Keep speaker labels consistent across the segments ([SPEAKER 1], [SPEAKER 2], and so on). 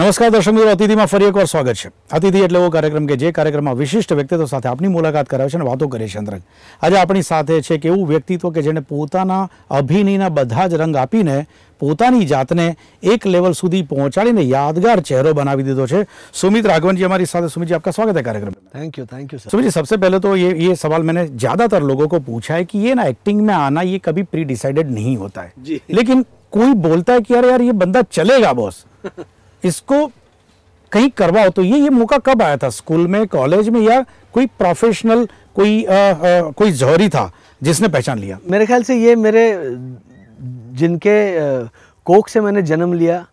[SPEAKER 1] નમસ્કાર દર્શક મિત્રો અતિથિમાં ફરી એકવાર સ્વાગત છે અતિથિ એટલે એવો કાર્યક્રમ કે જે કાર્યક્રમમાં વિશિષ્ટ વ્યક્તિત્વ સાથે આપની મુલાકાત કરાવે છે અને વાતો કરે છે અંતરંગ આજે આપણી સાથે છે કે એવું વ્યક્તિત્વ કે જેણે પોતાના અભિનયના બધા જ રંગ આપીને પોતાની જાતને એક લેવલ સુધી પહોંચાડીને યાદગાર ચહેરો બનાવી દીધો છે સુમિત રાઘવનજી અમારી સાથે સુમિતજી આપકા સ્વાગત है
[SPEAKER 2] કાર્યક્રમ thank you thank you Sumit ji सबसे
[SPEAKER 1] पहले तो ये ये सवाल मैंने ज़्यादातर लोगों को पूछा है कि ये ना एक्टिंग में आना ये कभी प्री डिसाइडेड नहीं होता है लेकिन कोई बोलता है कि यार यार ये बंदा चलेगा इसको कहीं करवाओ तो ये ये मौका कब आया था स्कूल में कॉलेज में या कोई प्रोफेशनल कोई आ, आ, कोई जहरी था जिसने पहचान लिया
[SPEAKER 2] मेरे ख्याल से ये मेरे जिनके कोक से मैंने जन्म लिया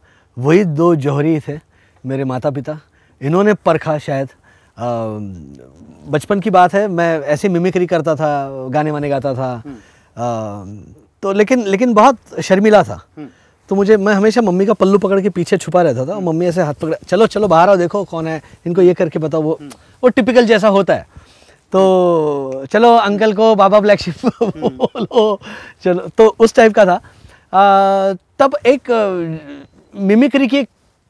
[SPEAKER 2] वही दो जौहरी थे मेरे माता पिता इन्होंने परखा शायद बचपन की बात है मैं ऐसे मिमिक्री करता था गाने वाने गाता था आ, हम्म। तो लेकिन लेकिन बहुत शर्मिला था हम्म। तो मुझे मैं हमेशा मम्मी का पल्लू पकड़ के पीछे छुपा रहता था और मम्मी ऐसे हाथ पकड़ा चलो चलो बाहर आओ देखो कौन है इनको ये करके बताओ वो वो टिपिकल जैसा होता है तो चलो अंकल को बाबा ब्लैक शिप बोलो चलो तो उस टाइप का था आ, तब एक मिमिक्री की एक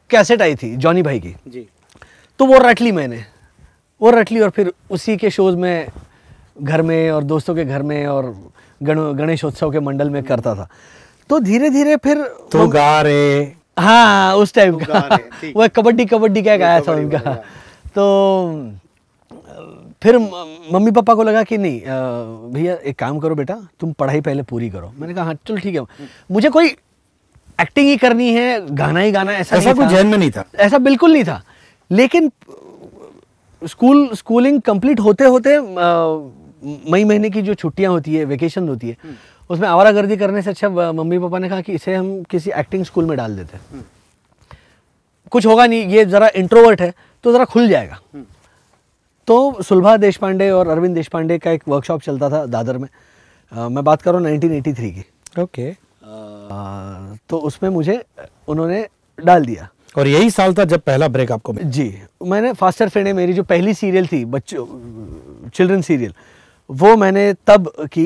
[SPEAKER 2] कैसेट आई थी जॉनी भाई की जी तो वो रट ली मैंने वो रट ली और फिर उसी के शोज़ में घर में और दोस्तों के घर में और गणेशोत्सव के मंडल में करता था तो धीरे धीरे फिर तो गा रहे हाँ उस टाइम का वो कबड्डी कबड्डी क्या गाया था उनका तो फिर मम्मी पापा को लगा कि नहीं भैया एक काम करो बेटा तुम पढ़ाई पहले पूरी करो मैंने कहा हाँ चल ठीक है मुझे कोई एक्टिंग ही करनी है गाना ही गाना ऐसा ऐसा कुछ जहन में नहीं था ऐसा बिल्कुल नहीं था लेकिन स्कूल स्कूलिंग कंप्लीट होते होते मई महीने की जो छुट्टियां होती है वेकेशन होती है उसमें आवारा गर्दी करने से अच्छा मम्मी पापा ने कहा कि इसे हम किसी एक्टिंग स्कूल में डाल देते हम्म। कुछ होगा नहीं ये ज़रा इंट्रोवर्ट है तो ज़रा खुल जाएगा हम्म। तो सुलभा देश पांडे और अरविंद देश पांडे का एक वर्कशॉप चलता था दादर में आ, मैं बात कर रहा हूँ नाइनटीन की ओके तो उसमें मुझे उन्होंने डाल दिया और यही साल था जब पहला ब्रेक आपको मिला जी मैंने फास्टर है मेरी जो पहली सीरियल थी बच्चों चिल्ड्रन सीरियल वो मैंने तब की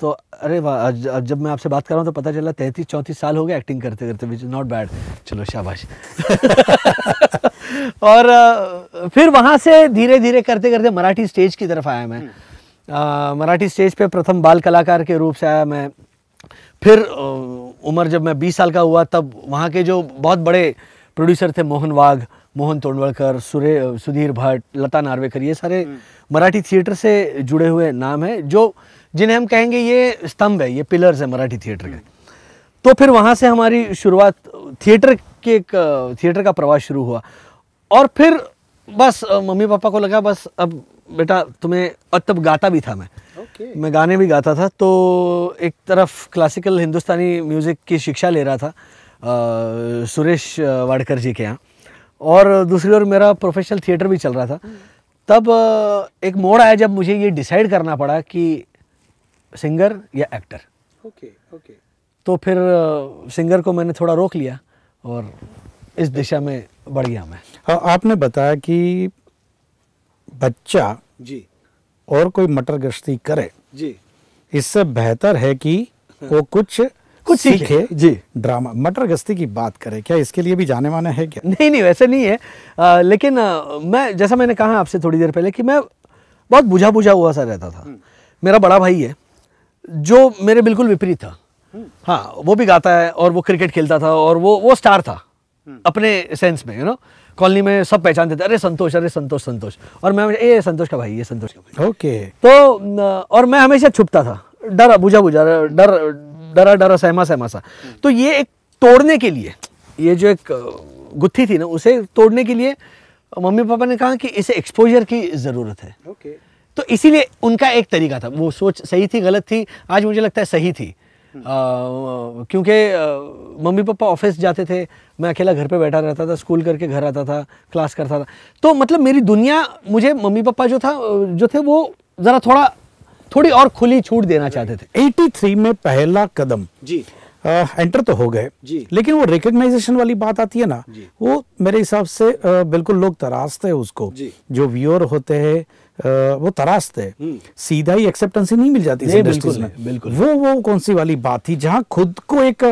[SPEAKER 2] तो अरे वाह जब मैं आपसे बात कर रहा हूँ तो पता चला तैंतीस चौंतीस साल हो गए एक्टिंग करते करते विच इज़ नॉट बैड चलो शाबाश और फिर वहाँ से धीरे धीरे करते करते मराठी स्टेज की तरफ आया मैं हम्म। मराठी स्टेज पे प्रथम बाल कलाकार के रूप से आया मैं फिर उम्र जब मैं बीस साल का हुआ तब वहाँ के जो बहुत बड़े प्रोड्यूसर थे मोहन वाघ मोहन तोंडवलकर सुरे सुधीर भट्ट लता नार्वेकर ये सारे हम्म। मराठी थिएटर से जुड़े हुए नाम हैं जो जिन्हें हम कहेंगे ये स्तंभ है ये पिलर्स है मराठी थिएटर के तो फिर वहाँ से हमारी शुरुआत थिएटर के एक थिएटर का प्रवास शुरू हुआ और फिर बस मम्मी पापा को लगा बस अब बेटा तुम्हें और तब गाता भी था मैं okay. मैं गाने भी गाता था तो एक तरफ क्लासिकल हिंदुस्तानी म्यूज़िक की शिक्षा ले रहा था आ, सुरेश वाडकर जी के यहाँ और दूसरी ओर मेरा प्रोफेशनल थिएटर भी चल रहा था तब एक मोड़ आया जब मुझे ये डिसाइड करना पड़ा कि सिंगर या एक्टर
[SPEAKER 1] ओके ओके
[SPEAKER 2] तो फिर सिंगर को मैंने थोड़ा रोक लिया और इस दिशा में बढ़ गया मैं हाँ आपने बताया कि बच्चा जी
[SPEAKER 1] और कोई मटर गश्ती करे जी इससे बेहतर है कि वो कुछ कुछ सीखे जी ड्रामा मटर गस्ती की बात करें
[SPEAKER 2] क्या इसके लिए भी जाने माने है क्या नहीं नहीं वैसे नहीं है आ, लेकिन आ, मैं जैसा मैंने कहा आपसे थोड़ी देर पहले कि मैं बहुत बुझा बुझा हुआ सा रहता था हम्म। मेरा बड़ा भाई है जो मेरे बिल्कुल विपरीत था हम्म। हाँ वो भी गाता है और वो क्रिकेट खेलता था और वो वो स्टार था हम्म। अपने सेंस में यू नो कॉलोनी में सब पहचानते थे अरे संतोष अरे संतोष संतोष और मैं ए संतोष का भाई ये संतोष का भाई ओके okay. तो और मैं हमेशा छुपता था डर बुझा बुझा डर डरा डरा सहमा सहमा सा तो ये एक तोड़ने के लिए ये जो एक गुत्थी थी ना उसे तोड़ने के लिए मम्मी पापा ने कहा कि इसे एक्सपोजर की ज़रूरत है okay. तो इसीलिए उनका एक तरीका था वो सोच सही थी गलत थी आज मुझे लगता है सही थी हम्म। क्योंकि मम्मी पापा ऑफिस जाते थे मैं अकेला घर पे बैठा रहता था स्कूल करके घर आता था क्लास करता था तो मतलब मेरी दुनिया मुझे मम्मी पापा जो था जो थे वो ज़रा थोड़ा थोड़ी और खुली छूट देना चाहते थे 83 में पहला कदम जी आ, एंटर तो हो गए लेकिन वो रिकग्नाइजेशन
[SPEAKER 1] वाली बात आती है ना वो मेरे हिसाब से आ, बिल्कुल लोग तराशते हैं उसको जो व्यूअर होते हैं वो तराशते हैं हम्म। सीधा ही एक्सेप्टेंस ही नहीं मिल जाती नहीं, बिल्कुल, में बिल्कुल वो वो कौन सी वाली बात थी जहाँ खुद को एक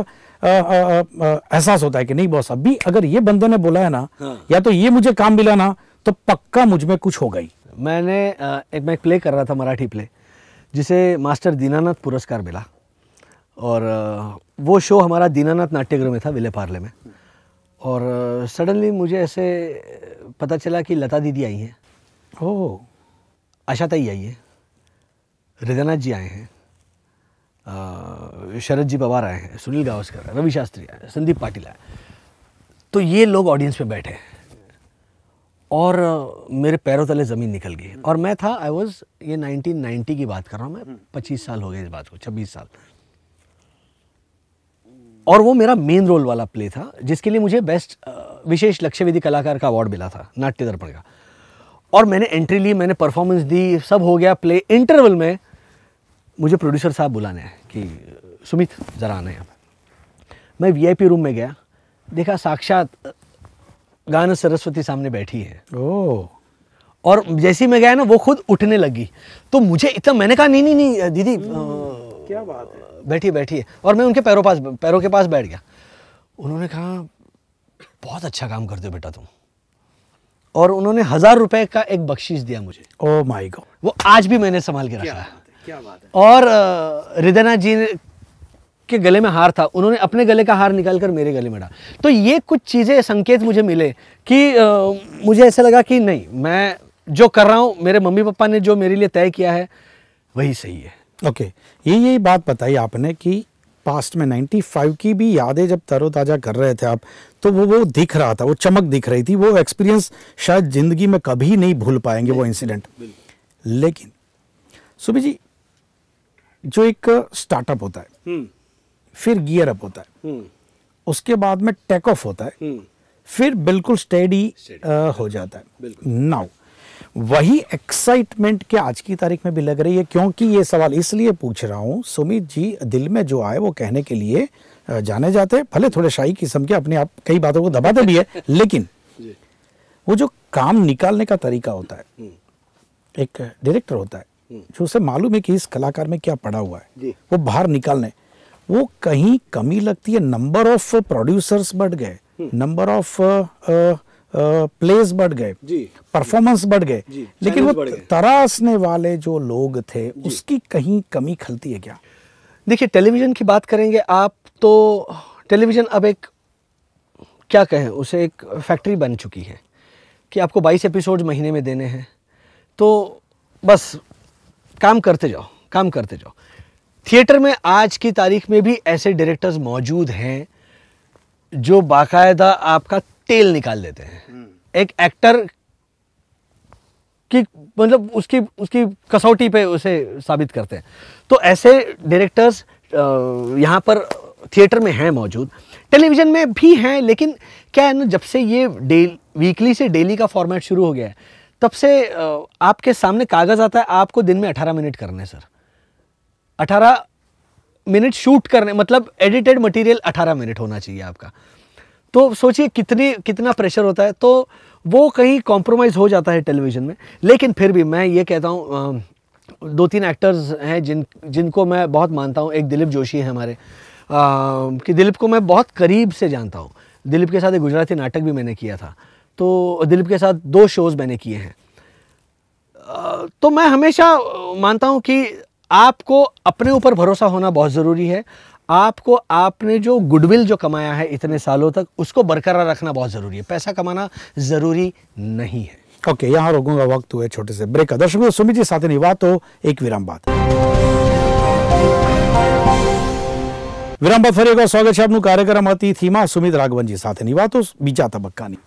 [SPEAKER 1] एहसास होता है कि नहीं बॉस अभी अगर ये बंदे ने बोला है ना हाँ। या तो ये मुझे काम मिला ना तो पक्का मुझ में कुछ हो
[SPEAKER 2] गई मैंने एक मैं प्ले कर रहा था मराठी प्ले जिसे मास्टर दीनानाथ पुरस्कार मिला और वो शो हमारा दीनानाथ नाट्यगृह में था विले पार्ले में और सडनली मुझे ऐसे पता चला कि लता दीदी आई हैं हो आशा ताई आई है हृदयनाथ जी आए हैं शरद जी पवार आए हैं सुनील गावस्कर रवि शास्त्री आए संदीप पाटिल आए तो ये लोग ऑडियंस पे बैठे हैं और मेरे पैरों तले ज़मीन निकल गई हम्म। और मैं था आई वॉज ये 1990 की बात कर रहा हूँ मैं 25 साल हो गए इस बात को 26 साल और वो मेरा मेन रोल वाला प्ले था जिसके लिए मुझे बेस्ट विशेष विधि कलाकार का अवार्ड मिला था नाट्य दर्पण का और मैंने एंट्री ली मैंने परफॉर्मेंस दी सब हो गया प्ले इंटरवल में मुझे प्रोड्यूसर साहब बुलाने हैं कि सुमित ज़रा आना यहाँ मैं वीआईपी रूम में गया देखा साक्षात गान सरस्वती सामने बैठी है ओ और जैसे ही मैं गया ना वो खुद उठने लगी तो मुझे इतना मैंने कहा नहीं नहीं नहीं दीदी हम्म,
[SPEAKER 1] क्या बात है
[SPEAKER 2] बैठिए बैठिए और मैं उनके पैरों पास पैरों के पास बैठ गया उन्होंने कहा बहुत अच्छा काम करते हो बेटा तुम और उन्होंने हजार रुपए का एक बख्शीश दिया मुझे ओ माई गॉड वो आज भी मैंने संभाल के रखा है क्या बात है और रिदना जी के गले में हार था उन्होंने अपने गले का हार निकाल कर मेरे गले में डाला तो ये कुछ चीज़ें संकेत मुझे मिले कि आ, मुझे ऐसा लगा कि नहीं मैं जो कर रहा हूँ मेरे मम्मी पापा ने जो मेरे लिए तय किया है
[SPEAKER 1] वही सही है ओके ये यही बात बताई आपने कि पास्ट में 95 की भी यादें जब तरोताज़ा कर रहे थे आप तो वो वो दिख रहा था वो चमक दिख रही थी वो एक्सपीरियंस शायद ज़िंदगी में कभी नहीं भूल पाएंगे वो इंसिडेंट लेकिन सुबह जी जो एक स्टार्टअप होता है हम्म। फिर गियर अप होता है हम्म। उसके बाद में टेक ऑफ होता है हम्म। फिर बिल्कुल स्टेडी हो जाता है नाउ वही एक्साइटमेंट के आज की तारीख में भी लग रही है क्योंकि ये सवाल इसलिए पूछ रहा हूँ सुमित जी दिल में जो आए वो कहने के लिए जाने जाते भले थोड़े शाही किस्म के अपने आप कई बातों को दबाते भी है लेकिन वो जो काम निकालने का तरीका होता है
[SPEAKER 2] हम्म।
[SPEAKER 1] एक डायरेक्टर होता है जो उसे मालूम है कि इस कलाकार में क्या पड़ा हुआ है वो बाहर निकालने वो कहीं कमी लगती है नंबर ऑफ प्रोड्यूसर्स बढ़ गए नंबर ऑफ प्लेस बढ़ गए परफॉर्मेंस बढ़ गए लेकिन वो तरासने वाले जो लोग थे उसकी कहीं कमी खलती है क्या
[SPEAKER 2] देखिए टेलीविज़न की बात करेंगे आप तो टेलीविज़न अब एक क्या कहें उसे एक फैक्ट्री बन चुकी है कि आपको 22 एपिसोड महीने में देने हैं तो बस काम करते जाओ काम करते जाओ थिएटर में आज की तारीख में भी ऐसे डायरेक्टर्स मौजूद हैं जो बाकायदा आपका तेल निकाल देते हैं हम्म। एक एक्टर की मतलब उसकी उसकी कसौटी पे उसे साबित करते हैं तो ऐसे डायरेक्टर्स यहाँ पर थिएटर में हैं मौजूद टेलीविज़न में भी हैं लेकिन क्या है ना जब से ये डेल वीकली से डेली का फॉर्मेट शुरू हो गया है तब से आपके सामने कागज़ आता है आपको दिन में अठारह मिनट करने सर 18 मिनट शूट करने मतलब एडिटेड मटेरियल 18 मिनट होना चाहिए आपका तो सोचिए कितनी कितना प्रेशर होता है तो वो कहीं कॉम्प्रोमाइज़ हो जाता है टेलीविज़न में लेकिन फिर भी मैं ये कहता हूँ दो तीन एक्टर्स हैं जिन जिनको मैं बहुत मानता हूँ एक दिलीप जोशी है हमारे आ, कि दिलीप को मैं बहुत करीब से जानता हूँ दिलीप के साथ एक गुजराती नाटक भी मैंने किया था तो दिलीप के साथ दो शोज़ मैंने किए हैं तो मैं हमेशा मानता हूँ कि आपको अपने ऊपर भरोसा होना बहुत ज़रूरी है आपको आपने जो गुडविल जो कमाया है इतने सालों तक उसको बरकरार रखना बहुत ज़रूरी है पैसा कमाना ज़रूरी नहीं है ओके okay, यहाँ रोकूंगा वक्त हुए
[SPEAKER 1] छोटे से ब्रेक का दर्शकों सुमित जी साथ नहीं बात हो एक विराम बात स्वागत है ફરી એકવાર સ્વાગત છે सुमित राघवन जी साथ नहीं बात हो बीचा तबक्का नहीं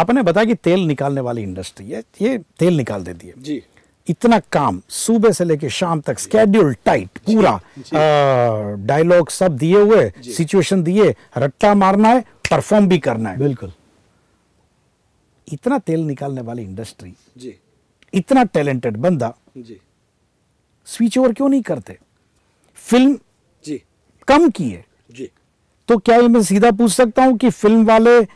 [SPEAKER 1] आपने बताया कि तेल निकालने वाली इंडस्ट्री है ये तेल निकाल देती है जी इतना काम सुबह से लेके शाम तक स्केड्यूल टाइट पूरा डायलॉग सब दिए हुए सिचुएशन दिए रट्टा मारना है परफॉर्म भी करना है बिल्कुल इतना तेल निकालने वाली इंडस्ट्री जी इतना टैलेंटेड बंदा जी स्विच ओवर क्यों नहीं करते फिल्म जी कम की है जी तो क्या ये मैं सीधा पूछ सकता हूं कि फिल्म वाले आ,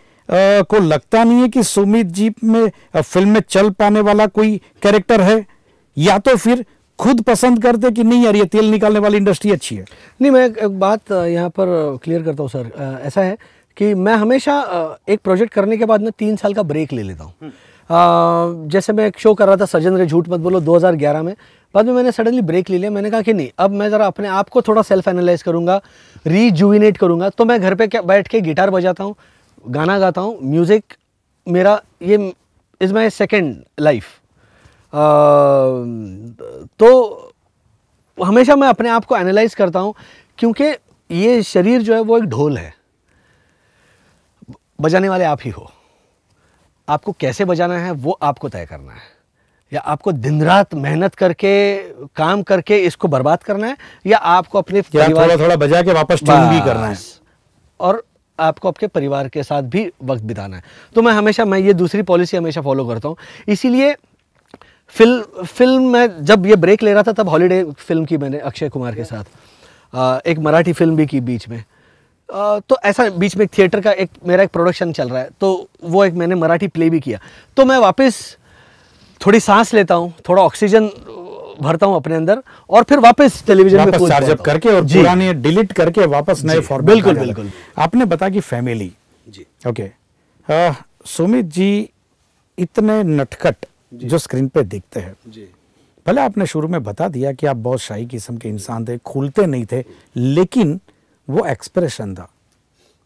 [SPEAKER 1] को लगता नहीं है कि सुमित जी में फिल्म में चल पाने वाला कोई
[SPEAKER 2] कैरेक्टर है या तो फिर
[SPEAKER 1] खुद पसंद करते कि नहीं यार ये तेल निकालने वाली इंडस्ट्री अच्छी
[SPEAKER 2] है नहीं मैं एक बात यहाँ पर क्लियर करता हूँ सर ऐसा है कि मैं हमेशा एक प्रोजेक्ट करने के बाद में तीन साल का ब्रेक ले लेता हूँ हम्म। जैसे मैं एक शो कर रहा था सजन रे झूठ मत बोलो 2011 में बाद में मैंने सडनली ब्रेक ले लिया मैंने कहा कि नहीं अब मैं ज़रा अपने आप को थोड़ा सेल्फ एनालाइज करूँगा रीजुविनेट करूँगा तो मैं घर पर क्या बैठ के गिटार बजाता हूँ गाना गाता हूँ म्यूज़िक मेरा ये इज़ माई सेकेंड लाइफ तो हमेशा मैं अपने आप को एनालाइज करता हूँ क्योंकि ये शरीर जो है वो एक ढोल है बजाने वाले आप ही हो आपको कैसे बजाना है वो आपको तय करना है या आपको दिन रात मेहनत करके काम करके इसको बर्बाद करना है या आपको अपने परिवार थोड़ा थोड़ा बजा के वापस भी करना है और आपको आपके परिवार के साथ भी वक्त बिताना है तो मैं हमेशा मैं ये दूसरी पॉलिसी हमेशा फॉलो करता हूँ इसीलिए फिल्म फिल्म में जब ये ब्रेक ले रहा था तब हॉलीडे फिल्म की मैंने अक्षय कुमार के साथ आ, एक मराठी फिल्म भी की बीच में आ, तो ऐसा बीच में एक थिएटर का एक मेरा एक प्रोडक्शन चल रहा है तो वो एक मैंने मराठी प्ले भी किया तो मैं वापस थोड़ी सांस लेता हूँ थोड़ा ऑक्सीजन भरता हूँ अपने अंदर और फिर वापस टेलीविजन में करके और पुराने डिलीट करके वापस नए फॉर्मेट बिल्कुल बिल्कुल आपने बता कि फैमिली
[SPEAKER 1] जी ओके सुमित जी इतने नटखट जो स्क्रीन पे दिखते हैं भले आपने शुरू में बता दिया कि आप बहुत शाही किस्म के इंसान थे खुलते नहीं थे लेकिन वो एक्सप्रेशन था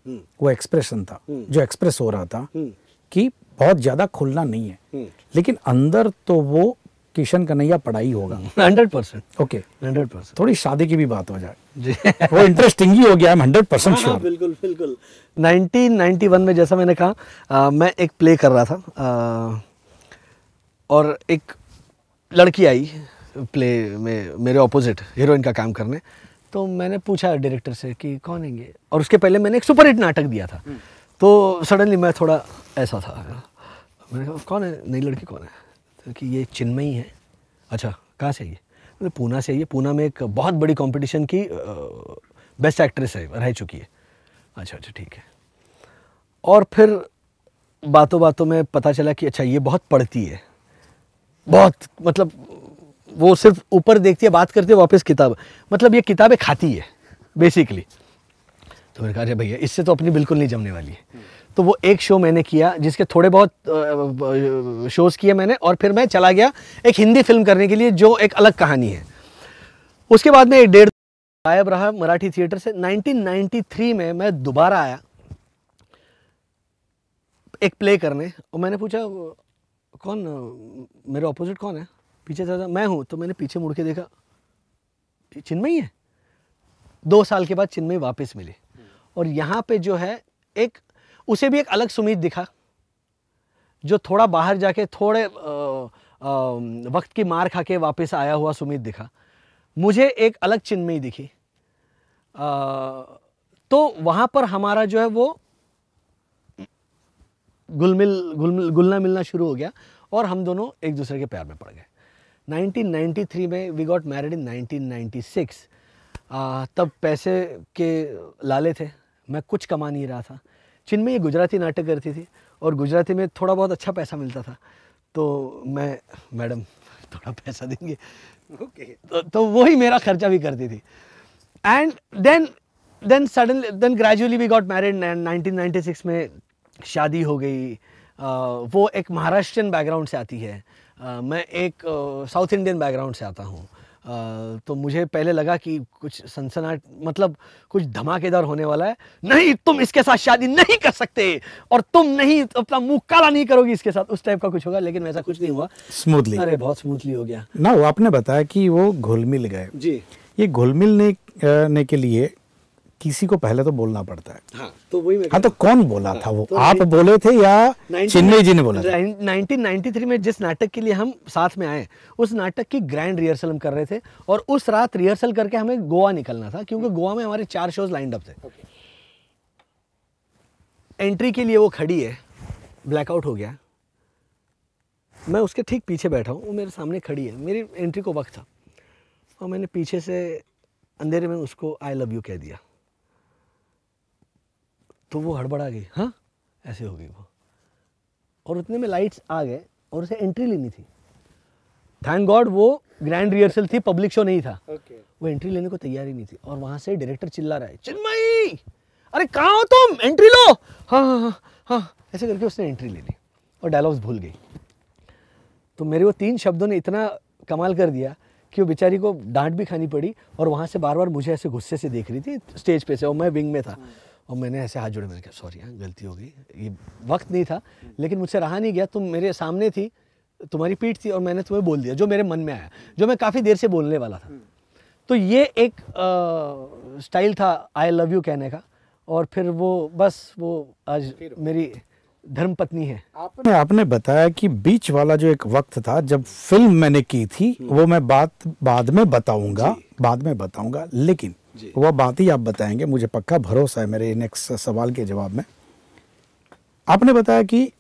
[SPEAKER 1] हम्म। वो एक्सप्रेशन था हम्म। जो एक्सप्रेस हो रहा था हम्म। कि बहुत ज़्यादा खुलना नहीं है लेकिन अंदर तो वो किशन कन्हैया पढ़ाई होगा
[SPEAKER 2] hundred percent
[SPEAKER 1] okay hundred percent थोड़ी शादी की भी बात हो
[SPEAKER 2] जाए वो इंटरेस्टिंग ही हो गया हंड्रेड परसेंट श्योर बिल्कुल बिल्कुल 1991 में जैसा मैंने कहा मैं एक प्ले कर रहा था आ, और एक लड़की आई प्ले में मेरे ऑपोजिट हीरोइन का काम करने तो मैंने पूछा डायरेक्टर से कि कौन है ये और उसके पहले मैंने एक सुपर हिट नाटक दिया था हम्म। तो सडनली मैं थोड़ा ऐसा था मैंने कहा कौन है नई लड़की कौन है तो कि ये चिन्मयी है अच्छा कहाँ से ये मतलब पूना से ये पूना में एक बहुत बड़ी कॉम्पिटिशन की बेस्ट एक्ट्रेस है रह चुकी है अच्छा अच्छा ठीक है और फिर बातों बातों में पता चला कि अच्छा ये बहुत पढ़ती है बहुत मतलब वो सिर्फ ऊपर देखती है बात करती है वापस किताब मतलब ये किताबें खाती है बेसिकली तो मैंने कहा अरे भैया इससे तो अपनी बिल्कुल नहीं जमने वाली है तो वो एक शो मैंने किया जिसके थोड़े बहुत शोज़ किए मैंने और फिर मैं चला गया एक हिंदी फिल्म करने के लिए जो एक अलग कहानी है उसके बाद में एक डेढ़ गायब रहा मराठी थिएटर से 1993 में मैं दोबारा आया एक प्ले करने और मैंने पूछा कौन मेरे ऑपोजिट कौन है पीछे से मैं हूँ तो मैंने पीछे मुड़ के देखा चिन्मई है दो साल के बाद चिन्मई वापस मिली और यहाँ पे जो है एक उसे भी एक अलग सुमित दिखा जो थोड़ा बाहर जाके थोड़े आ, आ, वक्त की मार खा के वापस आया हुआ सुमित दिखा मुझे एक अलग चिन्मई दिखी आ, तो वहाँ पर हमारा जो है वो गुल मिल गुल मिल गुलना मिलना शुरू हो गया और हम दोनों एक दूसरे के प्यार में पड़ गए 1993 में वी गॉट मैरिड इन 1996 आ, तब पैसे के लाले थे मैं कुछ कमा नहीं रहा था चिन में ये गुजराती नाटक करती थी और गुजराती में थोड़ा बहुत अच्छा पैसा मिलता था तो मैं मैडम थोड़ा पैसा देंगे ओके तो, तो वही मेरा खर्चा भी करती थी and then then suddenly then gradually we got married nineteen ninety six में शादी हो गई वो एक महाराष्ट्रियन बैकग्राउंड से आती है मैं एक साउथ इंडियन बैकग्राउंड से आता हूँ तो मुझे पहले लगा कि कुछ सनसनाट मतलब कुछ धमाकेदार होने वाला है नहीं तुम इसके साथ शादी नहीं कर सकते और तुम नहीं अपना मुंह काला नहीं करोगी इसके साथ उस टाइप का कुछ होगा लेकिन वैसा कुछ नहीं हुआ स्मूथली अरे बहुत स्मूथली हो गया
[SPEAKER 1] ना वो आपने बताया कि वो घुलमिल गए जी ये घुलमिलने मिलने के लिए किसी को पहले तो बोलना पड़ता है
[SPEAKER 2] हाँ तो वही मैं हाँ
[SPEAKER 1] तो कौन बोला हाँ, था वो हाँ, तो आप बोले थे या चिन्मय जी ने बोला था?
[SPEAKER 2] 1993 में जिस नाटक के लिए हम साथ में आए उस नाटक की ग्रैंड रिहर्सल हम कर रहे थे और उस रात रिहर्सल करके हमें गोवा निकलना था क्योंकि हम्म। गोवा में हमारे चार शोज लाइंड अप थे एंट्री के लिए वो खड़ी है ब्लैकआउट हो गया मैं उसके ठीक पीछे बैठा हूँ वो मेरे सामने खड़ी है मेरी एंट्री को वक्त था और मैंने पीछे से अंधेरे में उसको आई लव यू कह दिया तो वो हड़बड़ा गई हाँ ऐसे हो गई वो और उतने में लाइट्स आ गए और उसे एंट्री लेनी थी थैंक गॉड वो ग्रैंड रिहर्सल थी पब्लिक शो नहीं था okay. वो एंट्री लेने को तैयार ही नहीं थी और वहाँ से डायरेक्टर चिल्ला रहा है चिन्मई अरे कहाँ हो तुम एंट्री लो हाँ हाँ हाँ हाँ ऐसे करके उसने एंट्री ले ली और डायलॉग्स भूल गई तो मेरे वो तीन शब्दों ने इतना कमाल कर दिया कि वो बेचारी को डांट भी खानी पड़ी और वहाँ से बार बार मुझे ऐसे गुस्से से देख रही थी स्टेज पे से और मैं विंग में था hmm. और मैंने ऐसे हाथ जोड़े मैंने कहा सॉरी हाँ गलती हो गई ये वक्त नहीं था लेकिन मुझसे रहा नहीं गया तुम मेरे सामने थी तुम्हारी पीठ थी और मैंने तुम्हें बोल दिया जो मेरे मन में आया जो मैं काफ़ी देर से बोलने वाला था तो ये एक स्टाइल था आई लव यू कहने का और फिर वो बस वो आज मेरी धर्म पत्नी है आपने
[SPEAKER 1] आपने बताया कि बीच वाला जो एक वक्त था जब फिल्म मैंने की थी हम्म। वो मैं बात बाद में बताऊंगा बाद में बताऊंगा लेकिन वह बात ही आप बताएंगे मुझे पक्का भरोसा है मेरे नेक्स्ट सवाल के जवाब में आपने बताया कि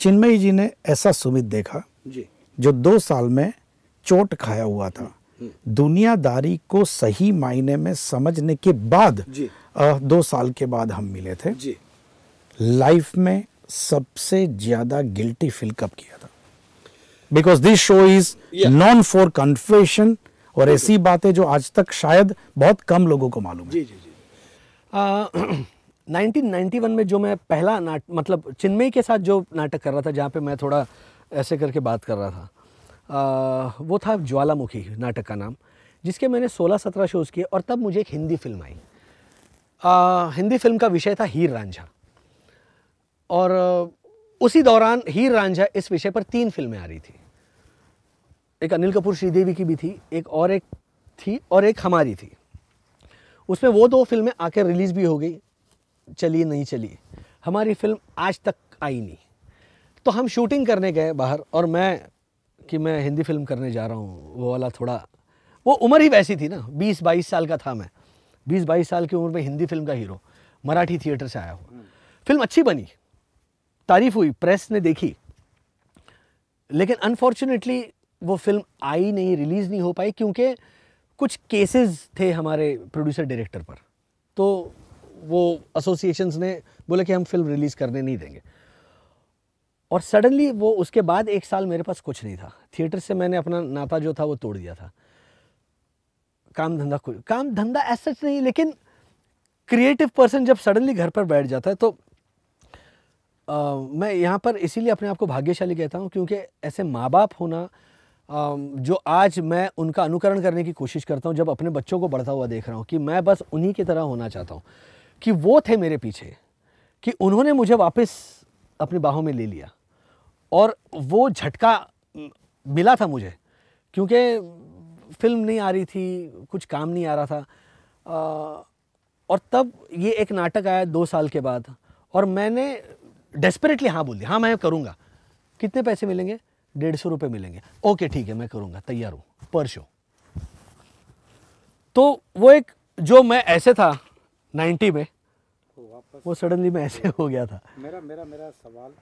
[SPEAKER 1] चिन्मयी जी ने ऐसा सुमित देखा जी जो दो साल में चोट खाया हुआ था हम्म, हम्म। दुनियादारी को सही मायने में समझने के बाद जी। आ, दो साल के बाद हम मिले थे जी लाइफ में सबसे ज्यादा गिल्टी फील कब किया था because this show is known for confession और ऐसी बातें जो आज तक शायद बहुत कम लोगों को मालूम
[SPEAKER 2] है जी जी जी नाइन्टी वन में जो मैं पहला नाट मतलब चिन्मय के साथ जो नाटक कर रहा था जहाँ पे मैं थोड़ा ऐसे करके बात कर रहा था आ, वो था ज्वालामुखी नाटक का नाम जिसके मैंने 16-17 शोज़ किए और तब मुझे एक हिंदी फिल्म आई आ, हिंदी फिल्म का विषय था हीर रांझा और उसी दौरान हीर रांझा इस विषय पर तीन फिल्में आ रही थी एक अनिल कपूर श्रीदेवी की भी थी एक और एक थी और एक हमारी थी उसमें वो दो फिल्में आकर रिलीज़ भी हो गई चलिए नहीं चलिए हमारी फिल्म आज तक आई नहीं तो हम शूटिंग करने गए बाहर और मैं कि मैं हिंदी फिल्म करने जा रहा हूँ वो वाला थोड़ा वो उम्र ही वैसी थी ना बीस बाईस साल का था मैं बीस बाईस साल की उम्र में हिंदी फिल्म का हीरो मराठी थिएटर से आया हूँ फिल्म अच्छी बनी तारीफ हुई प्रेस ने देखी लेकिन अनफॉर्चुनेटली वो फिल्म आई नहीं रिलीज़ नहीं हो पाई क्योंकि कुछ केसेस थे हमारे प्रोड्यूसर डायरेक्टर पर तो वो एसोसिएशंस ने बोला कि हम फिल्म रिलीज़ करने नहीं देंगे और सडनली वो उसके बाद एक साल मेरे पास कुछ नहीं था थिएटर से मैंने अपना नाता जो था वो तोड़ दिया था काम धंधा कुछ काम धंधा ऐसा नहीं लेकिन क्रिएटिव पर्सन जब सडनली घर पर बैठ जाता है तो आ, मैं यहाँ पर इसीलिए अपने आप को भाग्यशाली कहता हूँ क्योंकि ऐसे माँ बाप होना जो आज मैं उनका अनुकरण करने की कोशिश करता हूँ जब अपने बच्चों को बढ़ता हुआ देख रहा हूँ कि मैं बस उन्हीं की तरह होना चाहता हूँ कि वो थे मेरे पीछे कि उन्होंने मुझे वापस अपनी बाहों में ले लिया और वो झटका मिला था मुझे क्योंकि फिल्म नहीं आ रही थी कुछ काम नहीं आ रहा था आ, और तब ये एक नाटक आया दो साल के बाद और मैंने डेस्परेटली हाँ बोल दिया हाँ मैं करूँगा कितने पैसे मिलेंगे डेढ़ सौ रुपये मिलेंगे ओके ठीक है मैं करूँगा तैयार हूँ परसों तो वो एक जो मैं ऐसे था नाइन्टी में वो सडनली मैं ऐसे हो गया था
[SPEAKER 1] मेरा मेरा मेरा सवाल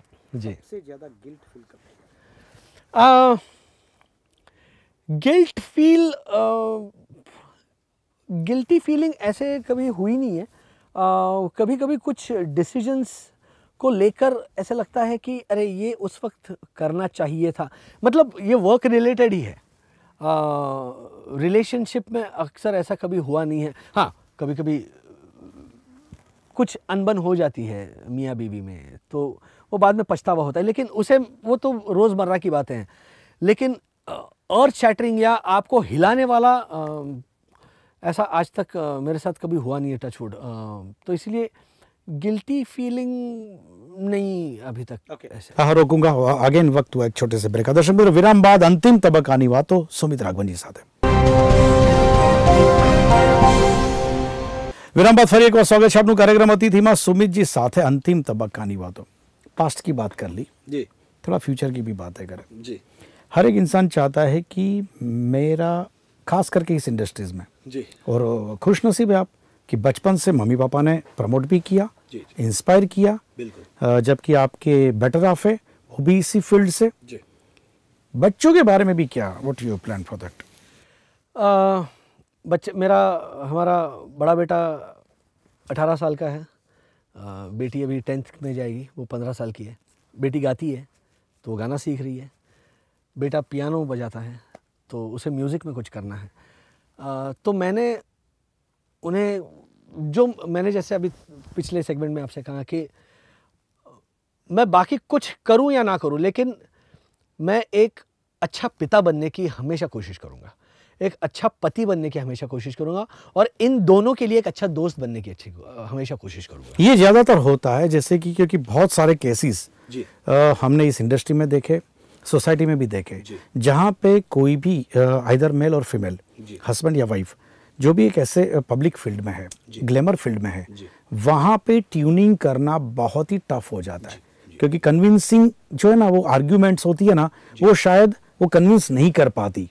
[SPEAKER 1] जी सबसे ज़्यादा गिल्ट फील
[SPEAKER 2] आ, गिल्ट फील आ, गिल्टी फीलिंग ऐसे कभी हुई नहीं है आ, कभी कभी कुछ डिसीजंस को लेकर ऐसा लगता है कि अरे ये उस वक्त करना चाहिए था मतलब ये वर्क रिलेटेड ही है रिलेशनशिप में अक्सर ऐसा कभी हुआ नहीं है हाँ कभी कभी कुछ अनबन हो जाती है मियाँ बीवी में तो वो बाद में पछतावा होता है लेकिन उसे वो तो रोज़मर्रा की बातें हैं लेकिन अर्थ शैटरिंग या आपको हिलाने वाला आ, ऐसा आज तक आ, मेरे साथ कभी हुआ नहीं है टचवुड तो इसलिए गिल्टी फीलिंग नहीं अभी तक okay. हाँ
[SPEAKER 1] रोकूंगा अगेन वक्त हुआ एक छोटे से ब्रेक का दर्शक मित्र विराम बाद अंतिम तबक आनी हुआ तो सुमित राघवन जी साथ विराम बाद फरी एक बार स्वागत है कार्यक्रम अतिथि मां सुमित जी साथ है अंतिम तबक कहानी हुआ तो पास्ट की बात कर ली जी थोड़ा फ्यूचर की भी बात है करें जी हर एक इंसान चाहता है कि मेरा खास करके इस इंडस्ट्रीज में जी और खुश नसीब है आप कि बचपन से मम्मी पापा ने प्रमोट भी किया इंस्पायर किया जबकि आपके बेटर ऑफ है वो भी इसी फील्ड से बच्चों के बारे में भी क्या what you plan for that
[SPEAKER 2] बच्चे मेरा हमारा बड़ा बेटा अठारह साल का है आ, बेटी अभी टेंथ में जाएगी वो पंद्रह साल की है बेटी गाती है तो वो गाना सीख रही है बेटा पियानो बजाता है तो उसे म्यूज़िक में कुछ करना है आ, तो मैंने उन्हें जो मैंने जैसे अभी पिछले सेगमेंट में आपसे कहा कि मैं बाकी कुछ करूं या ना करूं लेकिन मैं एक अच्छा पिता बनने की हमेशा कोशिश करूंगा एक अच्छा पति बनने की हमेशा कोशिश करूंगा और इन दोनों के लिए एक अच्छा दोस्त बनने की अच्छी हमेशा कोशिश करूंगा
[SPEAKER 1] ये ज़्यादातर होता है जैसे कि क्योंकि बहुत सारे केसेस हमने इस इंडस्ट्री में देखे सोसाइटी में भी देखे जहाँ पे कोई भी आ, आइदर मेल और फीमेल हस्बैंड या वाइफ जो भी एक ऐसे पब्लिक फील्ड में है ग्लैमर फील्ड में है वहाँ पे ट्यूनिंग करना बहुत ही टफ हो जाता है क्योंकि कन्विंसिंग जो है ना वो आर्ग्यूमेंट्स होती है ना वो शायद वो कन्विंस नहीं कर पाती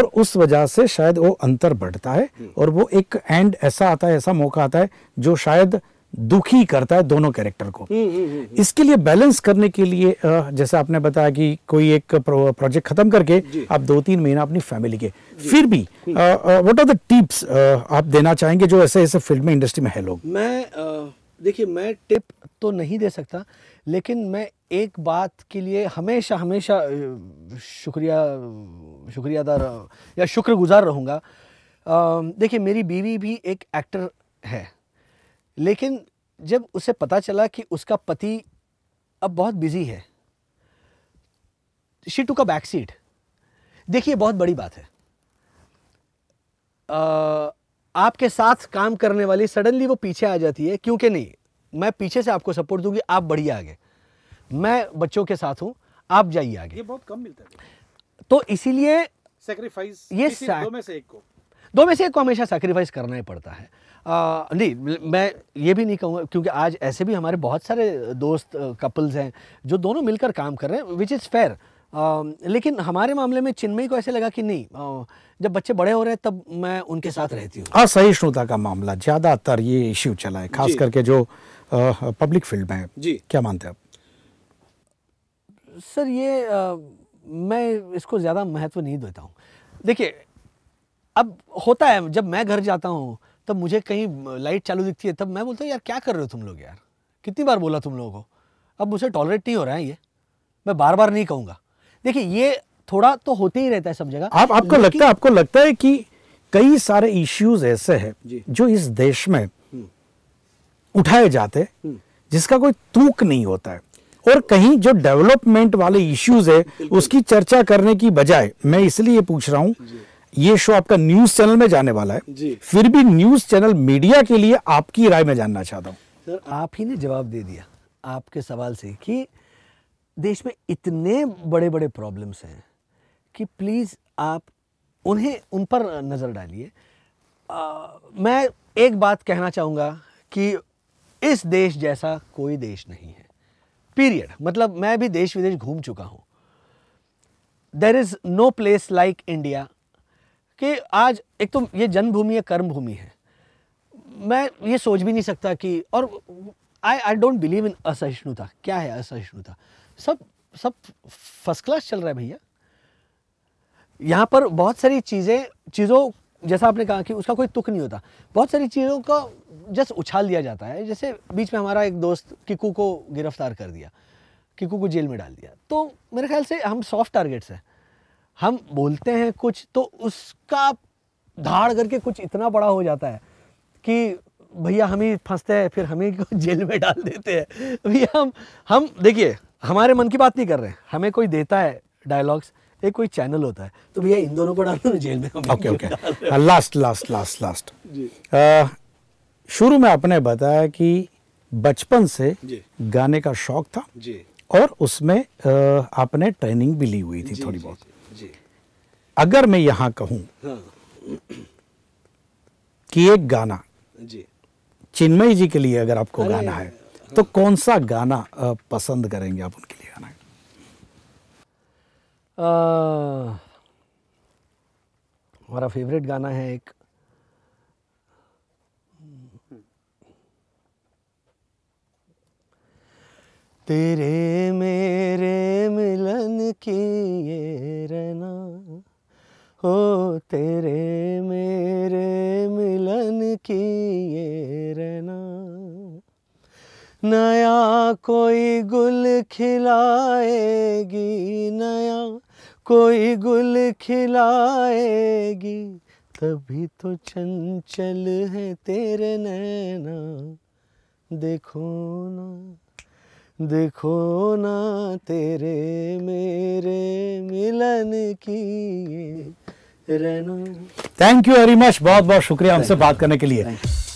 [SPEAKER 1] और उस वजह से शायद वो अंतर बढ़ता है हम्म। और वो एक एंड ऐसा आता है ऐसा मौका आता है जो शायद दुखी करता है दोनों कैरेक्टर को ही, ही, ही, इसके लिए बैलेंस करने के लिए जैसे आपने बताया कि कोई एक प्रोजेक्ट खत्म करके आप दो तीन महीना अपनी फैमिली के फिर भी व्हाट आर द टिप्स आप देना चाहेंगे जो ऐसे ऐसे फील्ड में इंडस्ट्री में है लोग
[SPEAKER 2] मैं देखिए मैं टिप तो नहीं दे सकता लेकिन मैं एक बात के लिए हमेशा हमेशा शुक्रिया शुक्रिया अदा या शुक्रगुजार रहूँगा देखिए मेरी बीवी भी एक एक्टर है लेकिन जब उसे पता चला कि उसका पति अब बहुत बिजी है शी टू का बैक सीट देखिए बहुत बड़ी बात है आ, आपके साथ काम करने वाली सडनली वो पीछे आ जाती है क्योंकि नहीं मैं पीछे से आपको सपोर्ट दूंगी आप बढ़िया आगे मैं बच्चों के साथ हूं आप जाइए
[SPEAKER 1] आगे ये बहुत कम मिलता है
[SPEAKER 2] तो इसीलिए
[SPEAKER 1] सेक्रीफाइस ये दो में से एक को
[SPEAKER 2] दो में से एक को हमेशा सेक्रीफाइस करना ही पड़ता है आ, नहीं मैं ये भी नहीं कहूँगा क्योंकि आज ऐसे भी हमारे बहुत सारे दोस्त कपल्स हैं जो दोनों मिलकर काम कर रहे हैं विच इज़ फेयर लेकिन हमारे मामले में चिन्मयी को ऐसे लगा कि नहीं आ, जब बच्चे बड़े हो रहे हैं तब मैं उनके साथ रहती हूँ
[SPEAKER 1] असहिष्णुता हाँ, का मामला ज़्यादातर ये इश्यू चला है खास करके जो आ, पब्लिक फील्ड में है जी क्या मानते
[SPEAKER 2] हैं आप सर ये आ, मैं इसको ज़्यादा महत्व नहीं देता हूँ देखिए अब होता है जब मैं घर जाता हूँ तब मुझे कहीं लाइट चालू दिखती है तब मैं बोलता हूँ यार क्या कर रहे हो तुम लोग यार कितनी बार बोला तुम लोगों को अब मुझे टॉलरेट नहीं हो रहा है ये मैं बार बार नहीं कहूँगा देखिए ये थोड़ा तो होते ही रहता है सब जगह आप आपको लगता है
[SPEAKER 1] आपको लगता है कि कई सारे इश्यूज ऐसे हैं जो इस देश में हम्म। उठाए जाते हम्म। जिसका कोई तूक नहीं होता है और कहीं जो डेवलपमेंट वाले इश्यूज है उसकी चर्चा करने की बजाय मैं इसलिए पूछ रहा हूँ ये शो आपका न्यूज चैनल में जाने वाला है जी। फिर भी न्यूज चैनल मीडिया के लिए आपकी राय में जानना चाहता हूँ
[SPEAKER 2] सर आप ही ने जवाब दे दिया आपके सवाल से कि देश में इतने बड़े बड़े प्रॉब्लम्स हैं कि प्लीज़ आप उन्हें उन पर नज़र डालिए मैं एक बात कहना चाहूंगा कि इस देश जैसा कोई देश नहीं है पीरियड मतलब मैं भी देश विदेश घूम चुका हूँ there is no place like India कि आज एक तो ये जन्मभूमि है कर्म भूमि है मैं ये सोच भी नहीं सकता कि और आई आई डोंट बिलीव इन असहिष्णुता क्या है असहिष्णुता सब सब फर्स्ट क्लास चल रहा है भैया यहाँ पर बहुत सारी चीज़ें चीज़ों जैसा आपने कहा कि उसका कोई तुक नहीं होता बहुत सारी चीज़ों का जस्ट उछाल दिया जाता है जैसे बीच में हमारा एक दोस्त किकू को गिरफ्तार कर दिया किकू को जेल में डाल दिया तो मेरे ख्याल से हम सॉफ्ट टारगेट्स हैं हम बोलते हैं कुछ तो उसका धाड़ करके कुछ इतना बड़ा हो जाता है कि भैया हम ही फंसते हैं फिर हमें जेल में डाल देते हैं भैया हम हम देखिए हमारे मन की बात नहीं कर रहे हैं हमें कोई देता है डायलॉग्स एक कोई चैनल होता है तो भैया इन दोनों को डाल दो जेल में okay okay last
[SPEAKER 1] last last last शुरू में आपने बताया कि बचपन से गाने का शौक था और उसमें आपने ट्रेनिंग भी ली हुई थी थोड़ी बहुत अगर मैं यहां कहूं हाँ। कि एक गाना जी चिन्मय जी के लिए अगर आपको गाना है तो हाँ। कौन सा गाना पसंद करेंगे आप उनके लिए गाना
[SPEAKER 2] हमारा फेवरेट गाना है एक तेरे कोई गुल खिलाएगी नया कोई गुल खिलाएगी तभी तो चंचल है तेरे नैना देखो ना देखो ना तेरे मेरे मिलन की रहना
[SPEAKER 1] थैंक यू वेरी मच बहुत बहुत शुक्रिया हमसे बात करने के लिए